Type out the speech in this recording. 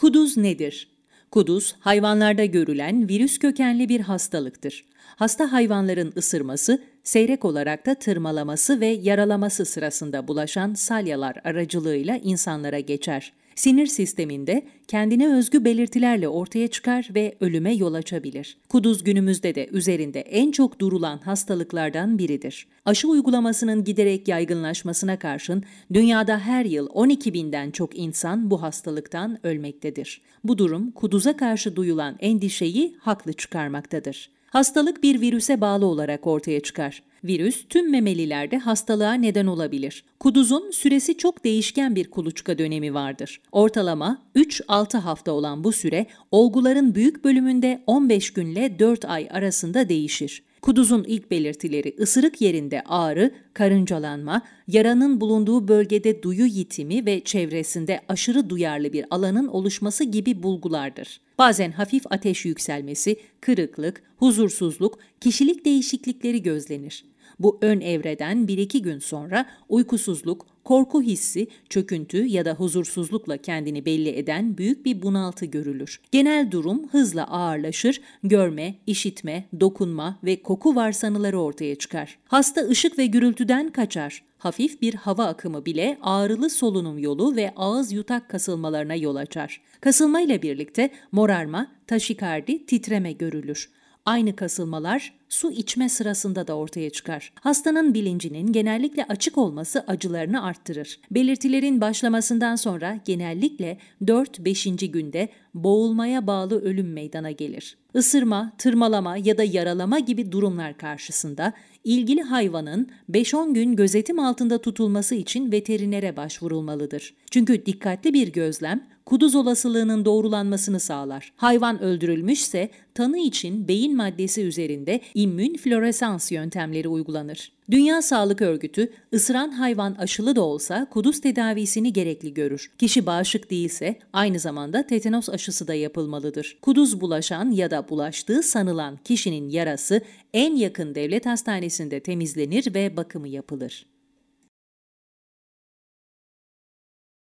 Kuduz nedir? Kuduz, hayvanlarda görülen virüs kökenli bir hastalıktır. Hasta hayvanların ısırması, seyrek olarak da tırmalaması ve yaralaması sırasında bulaşan salyalar aracılığıyla insanlara geçer sinir sisteminde kendine özgü belirtilerle ortaya çıkar ve ölüme yol açabilir. Kuduz günümüzde de üzerinde en çok durulan hastalıklardan biridir. Aşı uygulamasının giderek yaygınlaşmasına karşın dünyada her yıl 12 binden çok insan bu hastalıktan ölmektedir. Bu durum kuduza karşı duyulan endişeyi haklı çıkarmaktadır. Hastalık bir virüse bağlı olarak ortaya çıkar. Virüs tüm memelilerde hastalığa neden olabilir. Kuduzun süresi çok değişken bir kuluçka dönemi vardır. Ortalama 3-6 hafta olan bu süre olguların büyük bölümünde 15 günle 4 ay arasında değişir. Kuduzun ilk belirtileri ısırık yerinde ağrı, karıncalanma, yaranın bulunduğu bölgede duyu yitimi ve çevresinde aşırı duyarlı bir alanın oluşması gibi bulgulardır. Bazen hafif ateş yükselmesi, kırıklık, huzursuzluk, kişilik değişiklikleri gözlenir. Bu ön evreden bir iki gün sonra uykusuzluk, korku hissi, çöküntü ya da huzursuzlukla kendini belli eden büyük bir bunaltı görülür. Genel durum hızla ağırlaşır, görme, işitme, dokunma ve koku varsanıları ortaya çıkar. Hasta ışık ve gürültüden kaçar. Hafif bir hava akımı bile ağrılı solunum yolu ve ağız yutak kasılmalarına yol açar. Kasılmayla birlikte morarma, taşikardi, titreme görülür. Aynı kasılmalar su içme sırasında da ortaya çıkar. Hastanın bilincinin genellikle açık olması acılarını arttırır. Belirtilerin başlamasından sonra genellikle 4-5. günde boğulmaya bağlı ölüm meydana gelir. Isırma, tırmalama ya da yaralama gibi durumlar karşısında ilgili hayvanın 5-10 gün gözetim altında tutulması için veterinere başvurulmalıdır. Çünkü dikkatli bir gözlem kuduz olasılığının doğrulanmasını sağlar. Hayvan öldürülmüşse tanı için beyin maddesi üzerinde immün floresans yöntemleri uygulanır. Dünya Sağlık Örgütü, ısıran hayvan aşılı da olsa kuduz tedavisini gerekli görür. Kişi bağışık değilse aynı zamanda tetanos aşısı da yapılmalıdır. Kuduz bulaşan ya da bulaştığı sanılan kişinin yarası en yakın devlet hastanesinde temizlenir ve bakımı yapılır.